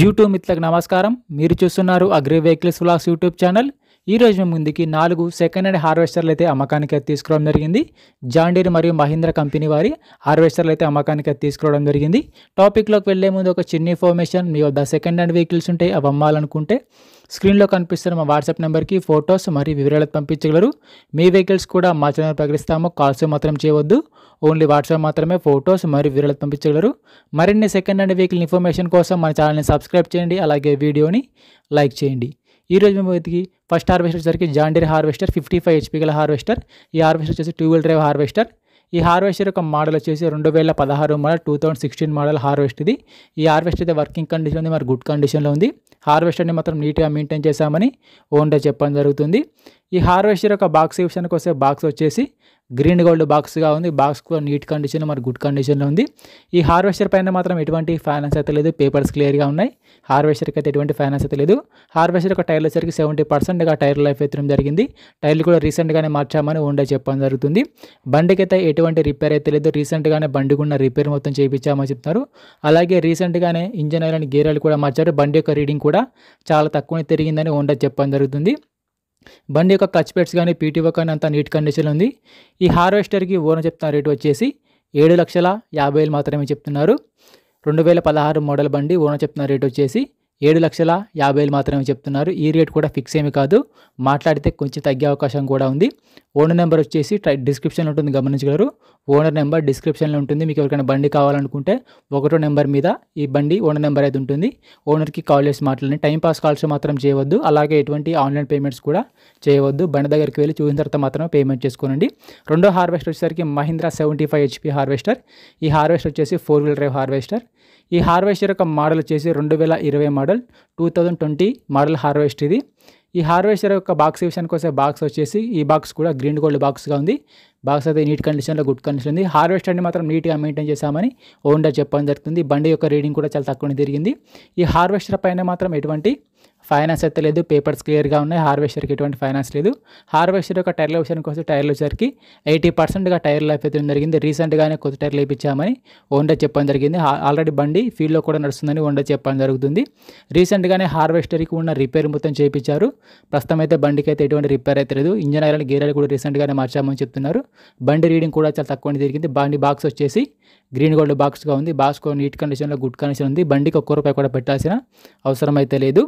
YouTube మిత్రులకు నమస్కారం మీరు చూస్తున్నారు agri vehicles vlogs YouTube channel ఈరోజు మేము ముందుకి నాలుగు సెకండ్ హ్యాండ్ హార్వెస్టర్లు అయితే అమ్మకానికి తీసుకురావడం జరిగింది జాండీర్ మరియు మహీంద్ర కంపెనీ వారి హార్వెస్టర్లు అయితే అమ్మకానికి తీసుకురావడం జరిగింది టాపిక్లోకి వెళ్లే ముందు ఒక చిన్న ఇన్ఫర్మేషన్ మీ వద్ద సెకండ్ హ్యాండ్ వెహికల్స్ ఉంటాయి అవి అమ్మాలనుకుంటే స్క్రీన్లో కనిపిస్తున్న మా వాట్సాప్ నెంబర్కి ఫొటోస్ మరియు వివరాలు పంపించగలరు మీ వెహికల్స్ కూడా మా ఛానల్ ప్రకటిస్తాము కాల్స్ మాత్రం చేయవద్దు ఓన్లీ వాట్సాప్ మాత్రమే ఫొటోస్ మరియు వివరాలు పంపించగలరు మరిన్ని సెకండ్ హ్యాండ్ వెహికల్ ఇన్ఫర్మేషన్ కోసం మన ఛానల్ని సబ్స్క్రైబ్ చేయండి అలాగే వీడియోని లైక్ చేయండి ఈరోజు మేము ఇది ఫస్ట్ హార్వెస్టర్ వచ్చేసరికి John Deere harvester fifty five HP గల హార్వెస్టర్ ఈ హార్వెస్టర్ వచ్చేసి టూ వీల్ డ్రైవ్ హార్వెస్టర్ ఈ హార్వెస్టర్ యొక్క మోడల్ వచ్చేసి రెండు వేల పదహారు model two thousand sixteen model harvest ఇది ఈ హార్వెస్ట్ అయితే వర్కింగ్ కండిషన్ ఉంది మరి గుడ్ కండిషన్లో ఉంది హార్వెస్టర్ని మాత్రం నీట్గా మెయింటైన్ చేశామని ఓన్గా చెప్పడం జరుగుతుంది ఈ హార్వెస్టర్ యొక్క బాక్స్ విషయానికి వస్తే బాక్స్ వచ్చేసి గ్రీన్ గోల్డ్ బాక్స్గా ఉంది బాక్స్ కూడా నీట్ కండిషన్ మరి గుడ్ కండిషన్లో ఉంది ఈ హార్వెస్టర్ పైన మాత్రం ఎటువంటి ఫైనాన్స్ అయితే లేదు పేపర్స్ క్లియర్గా ఉన్నాయి హార్వెస్టర్కి అయితే ఎటువంటి ఫైనాన్స్ అయితే లేదు హార్వెస్టర్ ఒక టైర్లు వచ్చరికి సెవెంటీ పర్సెంట్గా టైర్ లైఫ్ ఎత్తడం జరిగింది టైర్లు కూడా రీసెంట్గానే మార్చామని ఉండే చెప్పడం జరుగుతుంది బండికి అయితే ఎటువంటి రిపేర్ అయితే లేదు రీసెంట్గానే బండి ఉన్న రిపేర్ మొత్తం చేయించామని చెప్తున్నారు అలాగే రీసెంట్గానే ఇంజన్ ఆయిల్ గేర్లు గేర్ కూడా మార్చారు బండి యొక్క రీడింగ్ కూడా చాలా తక్కువనే తిరిగిందని ఉండే చెప్పడం జరుగుతుంది బండి యొక్క కచ్ పెట్స్ కానీ పీటీఓ కానీ అంత నీట్ కండిషన్ ఉంది ఈ హార్వెస్టర్కి ఓన చెప్తున్న రేటు వచ్చేసి ఏడు లక్షల యాభై వేలు మాత్రమే చెప్తున్నారు రెండు వేల పదహారు మోడల్ బండి ఓన చెప్తున్న రేట్ వచ్చేసి ఏడు లక్షల యాభై వేలు మాత్రమే చెప్తున్నారు ఈ రేట్ కూడా ఫిక్స్ ఏమి కాదు మాట్లాడితే కొంచెం తగ్గే అవకాశం కూడా ఉంది ఓనర్ నెంబర్ వచ్చేసి డిస్క్రిప్షన్లో ఉంటుంది గమనించగలరు ఓనర్ నెంబర్ డిస్క్రిప్షన్లో ఉంటుంది మీకు ఎవరికైనా బండి కావాలనుకుంటే ఒకటో నెంబర్ మీద ఈ బండి ఓనర్ నెంబర్ అయితే ఉంటుంది ఓనర్కి కాల్ చేసి మాట్లాడండి టైంపాస్ కాల్స్ మాత్రం చేయవద్దు అలాగే ఎటువంటి ఆన్లైన్ పేమెంట్స్ కూడా చేయవద్దు బండి దగ్గరికి వెళ్ళి చూసిన తర్వాత మాత్రమే పేమెంట్ చేసుకోనండి రెండో హార్వెస్టర్ వచ్చేసరికి Mahindra seventy five HP harvester ఈ హార్వెస్టర్ వచ్చేసి ఫోర్ వీలర్ డ్రైవ్ హార్వెస్టర్ ఈ హార్వెస్టర్ యొక్క మోడల్ వచ్చేసి రెండు వేల ఇరవై model two thousand twenty model harvest ఇది ఈ హార్వెస్టర్ యొక్క బాక్స్ విషయానికి వస్తే బాక్స్ వచ్చేసి ఈ బాక్స్ కూడా గ్రీన్ గోల్డ్ బాక్స్గా ఉంది బాక్స్ అయితే నీట్ కండిషన్లో గుడ్ కండిషన్ ఉంది హార్వెస్టర్ని మాత్రం నీట్గా మెయింటైన్ చేశామని ఓన్గా చెప్పడం జరుగుతుంది బండి యొక్క రీడింగ్ కూడా చాలా తక్కువనే తిరిగింది ఈ హార్వెస్టర్ పైన మాత్రం ఎటువంటి ఫైనాన్స్ అయితే లేదు పేపర్స్ క్లియర్గా ఉన్నాయి హార్వెస్టర్కి ఎటువంటి ఫైనాన్స్ లేదు హార్వెస్టర్ యొక్క టైర్ల విషయానికి వస్తే టైర్లు వచ్చరికి ఎయిటీ పర్సెంట్గా టైర్ లైఫ్ అయితే జరిగింది రీసెంట్గానే కొత్త టైర్లు వేయించామని ఓండా చెప్పడం జరిగింది ఆల్రెడీ బండి ఫీల్డ్లో కూడా నడుస్తుందని ఓండా చెప్పడం జరుగుతుంది రీసెంట్గానే హార్వెస్టర్కి ఉన్న రిపేర్ మొత్తం చేయించారు ప్రస్తుతం అయితే బండికి అయితే ఎటువంటి రిపేర్ అయితే లేదు ఇంజన్ ఆయిల్ గేరాలు కూడా రీసెంట్గానే మార్చామని చెప్తున్నారు బండి రీడింగ్ కూడా చాలా తక్కువ జరిగింది బండి బాక్స్ వచ్చేసి గ్రీన్ గోల్డ్ బాక్స్గా ఉంది బాక్స్ కూడా నీట్ కండిషన్లో గుడ్ కండిషన్ ఉంది బండికి ఒక్క రూపాయి కూడా పెట్టాల్సిన అవసరం అయితే లేదు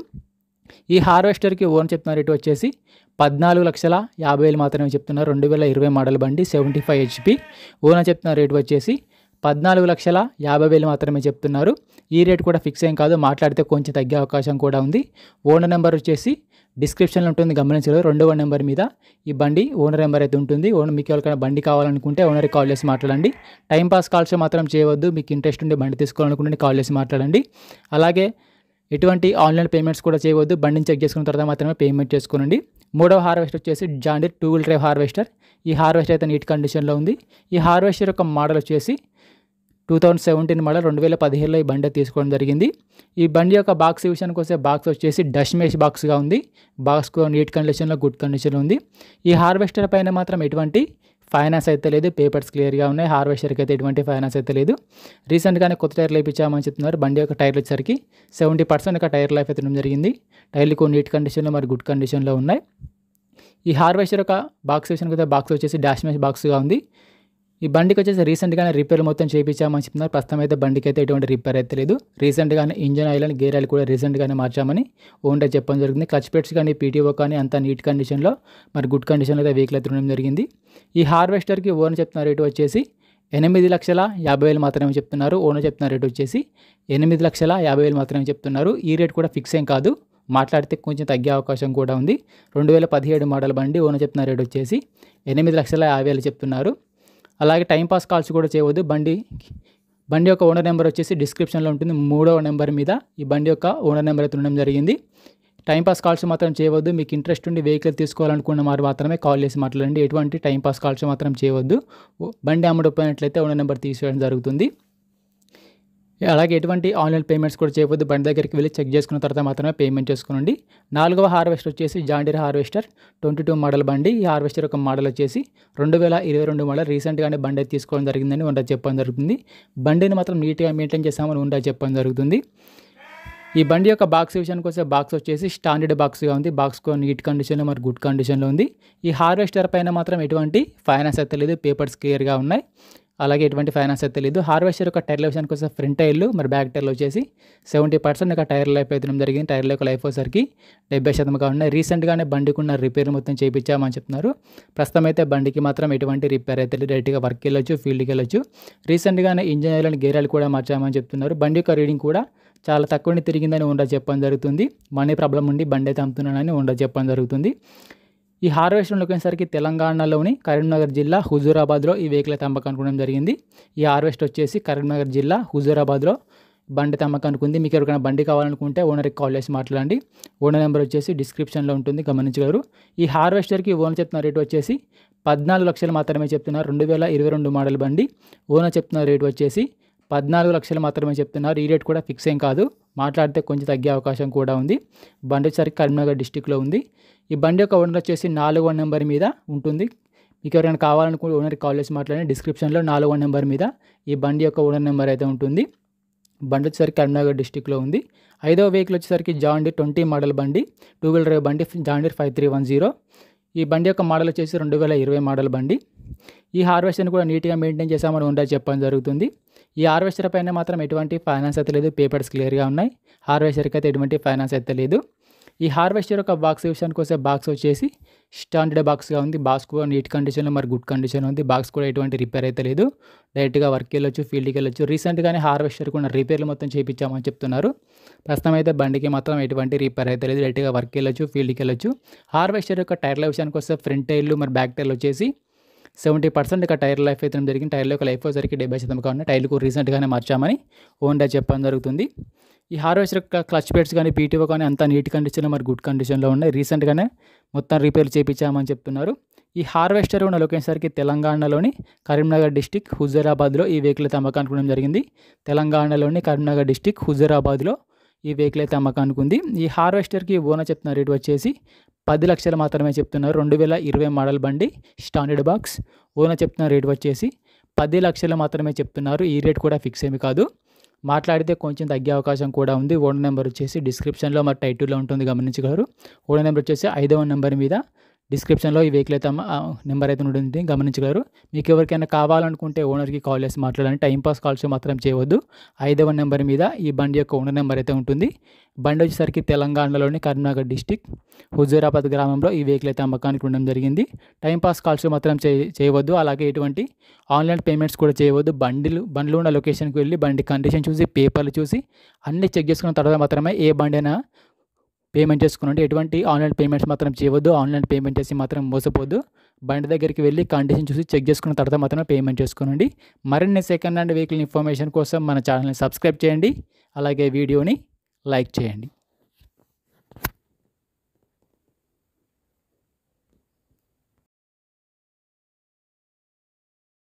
ఈ హార్వెస్టర్కి ఓన్ చెప్తున్న రేటు వచ్చేసి పద్నాలుగు లక్షల యాభై వేలు మాత్రమే చెప్తున్నారు రెండు వేల ఇరవై మోడల్ బండి సెవెంటీ ఫైవ్ హెచ్పి ఓన చెప్తున్న రేటు వచ్చేసి పద్నాలుగు లక్షల యాభై వేలు మాత్రమే చెప్తున్నారు ఈ రేట్ కూడా ఫిక్స్ ఏం కాదు మాట్లాడితే కొంచెం తగ్గే అవకాశం కూడా ఉంది ఓనర్ నెంబర్ వచ్చేసి డిస్క్రిప్షన్లో ఉంటుంది గమనించలేదు రెండవ నెంబర్ మీద ఈ బండి ఓనర్ నెంబర్ అయితే ఉంటుంది ఓనర్ మీకు ఎవరికైనా బండి కావాలనుకుంటే ఓనర్కి కాల్ చేసి మాట్లాడండి టైం పాస్ కాల్స్ మాత్రం చేయవద్దు మీకు ఇంట్రెస్ట్ ఉండే బండి తీసుకోవాలనుకుంటే కాల్ చేసి మాట్లాడండి అలాగే ఎటువంటి ఆన్లైన్ పేమెంట్స్ కూడా చేయవద్దు బండిని చెక్ చేసుకున్న తర్వాత మాత్రమే పేమెంట్ చేసుకోనండి మూడవ హార్వెస్టర్ వచ్చేసి John Deere two wheel drive harvester ఈ హార్వెస్టర్ అయితే నీట్ కండిషన్లో ఉంది ఈ హార్వెస్టర్ యొక్క మోడల్ వచ్చేసి టూ థౌజండ్ సెవెంటీన్ మోడల్ రెండు వేల పదిహేనులో ఈ బండి తీసుకోవడం జరిగింది ఈ బండి యొక్క బాక్స్ విషయానికి వస్తే బాక్స్ వచ్చేసి డస్ట్ మేష్ బాక్స్గా ఉంది బాక్స్ నీట్ కండిషన్లో గుడ్ కండిషన్లో ఉంది ఈ హార్వెస్టర్ పైన మాత్రం ఎటువంటి ఫైనాన్స్ అయితే లేదు పేపర్స్ క్లియర్గా ఉన్నాయి హార్వెస్టర్కి అయితే ఎటువంటి ఫైనాన్స్ అయితే లేదు రీసెంట్గానే కొత్త టైర్లు వేయించామని చెప్తున్నారు బండి యొక్క టైర్లు వచ్చేసరికి సెవెంటీ పర్సెంట్ యొక్క టైర్ లైఫ్ అయితే జరిగింది టైర్లు కొన్ని నీట్ కండిషన్లో మరి గుడ్ కండిషన్లో ఉన్నాయి ఈ హార్వెస్టర్ యొక్క బాక్స్ విషయానికి అయితే బాక్స్ వచ్చేసి డాష్ బాక్స్గా ఉంది ఈ బండికి వచ్చేసి రీసెంట్గానే రిపేర్ మొత్తం చేయించామని చెప్తున్నారు ప్రస్తుతం అయితే బండికి అయితే ఎటువంటి రిపేర్ అయితే లేదు రీసెంట్గానే ఇంజన్ ఆయిల్ అని గేర్ ఆయిల్ కూడా రీసెంట్గానే మార్చామని ఓన్డే చెప్పడం జరిగింది క్లచ్ పెట్స్ కానీ పీటీఓ కానీ అంత నీట్ కండిషన్లో మరి గుడ్ కండిషన్లో అయితే వెహికల్ అయితే ఉండడం జరిగింది ఈ హార్వెస్టర్కి ఓన్ చెప్తున్న రేటు వచ్చేసి ఎనిమిది లక్షల యాభై వేలు మాత్రమే చెప్తున్నారు ఓనర్ చెప్తున్న రేటు వచ్చేసి ఎనిమిది లక్షల యాభై వేలు మాత్రమే చెప్తున్నారు ఈ రేట్ కూడా ఫిక్స్ ఏం కాదు మాట్లాడితే కొంచెం తగ్గే అవకాశం కూడా ఉంది రెండు వేల పదిహేడు మోడల్ బండి ఓనర్ చెప్తున్న రేట్ వచ్చేసి ఎనిమిది లక్షల యాభై వేలు చెప్తున్నారు అలాగే టైంపాస్ కాల్స్ కూడా చేయవద్దు బండి బండి యొక్క ఓనర్ నెంబర్ వచ్చేసి డిస్క్రిప్షన్లో ఉంటుంది మూడవ నెంబర్ మీద ఈ బండి యొక్క ఓనర్ నెంబర్ అయితే ఉండడం జరిగింది టైంపాస్ కాల్స్ మాత్రం చేయవద్దు మీకు ఇంట్రెస్ట్ ఉండి వెహికల్ తీసుకోవాలనుకున్న వారు మాత్రమే కాల్ చేసి మాట్లాడండి ఎటువంటి టైంపాస్ కాల్స్ మాత్రం చేయవద్దు బండి పోయినట్లయితే ఓనర్ నెంబర్ తీసుకోవడం జరుగుతుంది అలాగే ఎటువంటి ఆన్లైన్ పేమెంట్స్ కూడా చేయవద్దు బండి దగ్గరికి వెళ్ళి చెక్ చేసుకున్న తర్వాత మాత్రమే పేమెంట్ చేసుకోనండి నాలుగవ హార్వెస్టర్ వచ్చేసి John Deere harvester twenty two model బండి ఈ హార్వెస్టర్ ఒక మోడల్ వచ్చేసి రెండు వేల ఇరవై రెండు మోడల్ రీసెంట్గానే బండి తీసుకోవడం జరిగిందని ఉండా చెప్పడం జరుగుతుంది బండిని మాత్రం నీట్గా మెయింటైన్ చేస్తామని ఉండా చెప్పడం జరుగుతుంది ఈ బండి యొక్క బాక్స్ విషయానికి వస్తే బాక్స్ వచ్చేసి స్టాండర్డ్ బాక్స్గా ఉంది బాక్స్ నీట్ కండిషన్లో మరి గుడ్ కండిషన్లో ఉంది ఈ హార్వెస్టర్ పైన మాత్రం ఎటువంటి ఫైనాన్స్ అయితే లేదు పేపర్స్ క్లియర్గా ఉన్నాయి అలాగే ఎటువంటి ఫైనాన్స్ అయితే తెలియదు హార్వెస్టర్ యొక్క టైర్ లైఫ్ కోసం ఫ్రంట్ టైర్లు మరి బ్యాక్ టైర్లు వచ్చేసి సెవెంటీ పర్సెంట్ యొక్క టైర్ లైఫ్ అయితే జరిగింది టైర్ యొక్క లైఫ్ వచ్చేసరికి డెబ్బై శాతంగా ఉన్నాయి రీసెంట్గానే బండికి ఉన్న రిపేర్ మొత్తం చేయించామని చెప్తున్నారు ప్రస్తుతం అయితే బండికి మాత్రం ఎటువంటి రిపేర్ అయితే డైరెక్ట్గా వర్క్కి వెళ్ళొచ్చు ఫీల్డ్కి వెళ్ళొచ్చు రీసెంట్గానే ఇంజన్ ఆయిల్ గేరాలు కూడా మార్చామని చెప్తున్నారు బండి యొక్క రీడింగ్ కూడా చాలా తక్కువని తిరిగిందని ఉండ చెప్పడం జరుగుతుంది మనీ ప్రాబ్లం ఉండి బండి అయితే అమ్ముతున్నానని ఉండ చెప్పడం జరుగుతుంది ఈ హార్వెస్టర్ వచ్చేసరికి తెలంగాణలోని కరీంనగర్ జిల్లా హుజూరాబాద్లో ఈ వెహికల్ అమ్మకం అనుకోవడం జరిగింది ఈ హార్వెస్ట్ వచ్చేసి కరీంనగర్ జిల్లా హుజూరాబాద్లో బండి తమ్మకం అనుకుంది మీకు ఎవరికైనా బండి కావాలనుకుంటే ఓనర్కి కాల్ చేసి మాట్లాడండి ఓనర్ నెంబర్ వచ్చేసి డిస్క్రిప్షన్లో ఉంటుంది గమనించగలరు ఈ హార్వెస్టర్కి ఓనర్ చెప్తున్న రేటు వచ్చేసి పద్నాలుగు లక్షలు మాత్రమే చెప్తున్నారు రెండు వేల ఇరవై రెండు మోడల్ బండి ఓనర్ చెప్తున్న రేటు వచ్చేసి పద్నాలుగు లక్షలు మాత్రమే చెప్తున్నారు ఈ రేట్ కూడా ఫిక్స్ ఏం కాదు మాట్లాడితే కొంచెం తగ్గే అవకాశం కూడా ఉంది బండి వచ్చేసరికి కరీంనగర్ డిస్టిక్లో ఉంది ఈ బండి యొక్క ఓనర్ వచ్చేసి నాలుగో నెంబర్ మీద ఉంటుంది మీకు ఎవరైనా కావాలనుకుంటే ఓనర్కి కాల్ చేసి మాట్లాడండి డిస్క్రిప్షన్లో నాలుగో నెంబర్ మీద ఈ బండి యొక్క ఓనర్ నెంబర్ అయితే ఉంటుంది బండి వచ్చేసరికి కరీంనగర్ డిస్టిక్లో ఉంది ఐదో వెహికల్ వచ్చేసరికి జాండి ట్వంటీ మోడల్ బండి టూ వీలర్ బండి John Deere five three one zero ఈ బండి యొక్క మోడల్ వచ్చేసి రెండు వేల ఇరవై మోడల్ బండి ఈ హార్వెస్టర్ని కూడా నీట్గా మెయింటైన్ చేశామని ఉండాలి చెప్పడం జరుగుతుంది ఈ హార్వెస్టర్ పైన మాత్రం ఎటువంటి ఫైనాన్స్ అయితే లేదు పేపర్స్ క్లియర్గా ఉన్నాయి హార్వెస్టర్కి అయితే ఎటువంటి ఫైనాన్స్ అయితే లేదు ఈ హార్వెస్టర్ యొక్క బాక్స్ విషయానికి వస్తే బాక్స్ వచ్చేసి స్టాండర్డ్ బాక్స్గా ఉంది బాక్స్ కూడా నీట్ కండిషన్లో మరి గుడ్ కండిషన్ ఉంది బాక్స్ కూడా ఎటువంటి రిపేర్ అయితే లేదు డైరెక్ట్గా వర్క్కి వెళ్ళొచ్చు ఫీల్డ్కి వెళ్ళొచ్చు రీసెంట్గానే హార్వెస్టర్ కూడా రిపేర్లు మొత్తం చేయించామని చెప్తున్నారు ప్రస్తుతం అయితే బండికి మాత్రం ఎటువంటి రిపేర్ అయితే లేదు డైరెక్ట్గా వర్క్కి వెళ్ళొచ్చు ఫీల్డ్కి వెళ్ళొచ్చు హార్వెస్టర్ యొక్క టైర్ల విషయానికి వస్తే ఫ్రంట్ టైర్లు మరి బ్యాక్ టైర్లు వచ్చేసి సెవెంటీ పర్సెంట్ ఇక టైర్ లైఫ్ అయితే జరిగింది టైర్ యొక్క లైఫ్ వచ్చేసరికి డెబ్బై శాతం కావున టైర్లకు రీసెంట్గానే మార్చామని ఓన్డా చెప్పడం జరుగుతుంది ఈ హార్వెస్టర్ క్లచ్ ప్లేట్స్ కానీ పీటీఓ కానీ అంత నీట్ కండిషన్లో మరి గుడ్ కండిషన్లో ఉన్నాయి రీసెంట్గానే మొత్తం రిపేర్ చేయించామని చెప్తున్నారు ఈ హార్వెస్టర్ ఉన్న లొకేషన్సరికి తెలంగాణలోని కరీంనగర్ డిస్టిక్ హుజరాబాద్లో ఈ వెహికల్ అయితే అమ్మకానుకోవడం జరిగింది తెలంగాణలోని కరీంనగర్ డిస్టిక్ హుజరాబాద్లో ఈ వెహికల్ అయితే అమ్మకానికి ఉంది ఈ హార్వెస్టర్కి ఓనర్ చెప్తున్న రేటు వచ్చేసి పది లక్షలు మాత్రమే చెప్తున్నారు రెండు వేల ఇరవై మోడల్ బండి స్టాండర్డ్ బాక్స్ ఓనర్ చెప్తున్న రేటు వచ్చేసి పది లక్షలు మాత్రమే చెప్తున్నారు ఈ రేట్ కూడా ఫిక్స్ ఏమి కాదు మాట్లాడితే కొంచెం తగ్గే అవకాశం కూడా ఉంది ఓనర్ నెంబర్ వచ్చేసి డిస్క్రిప్షన్లో మరి టైటిల్లో ఉంటుంది గమనించగలరు ఓనర్ నెంబర్ వచ్చేసి ఐదవ నెంబర్ మీద డిస్క్రిప్షన్లో ఈ వెహికల్ అయితే నెంబర్ అయితే ఉంటుంది గమనించగలరు మీకు ఎవరికైనా కావాలనుకుంటే ఓనర్కి కాల్ చేసి మాట్లాడాలని టైంపాస్ కాల్స్ మాత్రం చేయవద్దు ఐదవ నెంబర్ మీద ఈ బండి యొక్క ఓనర్ నెంబర్ అయితే ఉంటుంది బండి వచ్చేసరికి తెలంగాణలోని కరీంనగర్ డిస్టిక్ హుజూరాబాద్ గ్రామంలో ఈ వెహికల్ అయితే అమ్మకానికి ఉండడం జరిగింది టైంపాస్ కాల్స్ మాత్రం చేయవద్దు అలాగే ఎటువంటి ఆన్లైన్ పేమెంట్స్ కూడా చేయవద్దు బండిలు బండ్లు ఉన్న లొకేషన్కి వెళ్ళి బండి కండిషన్ చూసి పేపర్లు చూసి అన్నీ చెక్ చేసుకున్న తర్వాత మాత్రమే ఏ బండి అయినా పేమెంట్ చేసుకునండి ఎటువంటి ఆన్లైన్ పేమెంట్స్ మాత్రం చేయవద్దు ఆన్లైన్ పేమెంట్ చేసి మాత్రం మోసపోద్దు బండి దగ్గరికి వెళ్ళి కండిషన్ చూసి చెక్ చేసుకున్న తర్వాత మాత్రం పేమెంట్ చేసుకోనండి మరిన్ని సెకండ్ హ్యాండ్ వెహికల్ ఇన్ఫర్మేషన్ కోసం మన ఛానల్ని సబ్స్క్రైబ్ చేయండి అలాగే వీడియోని లైక్ చేయండి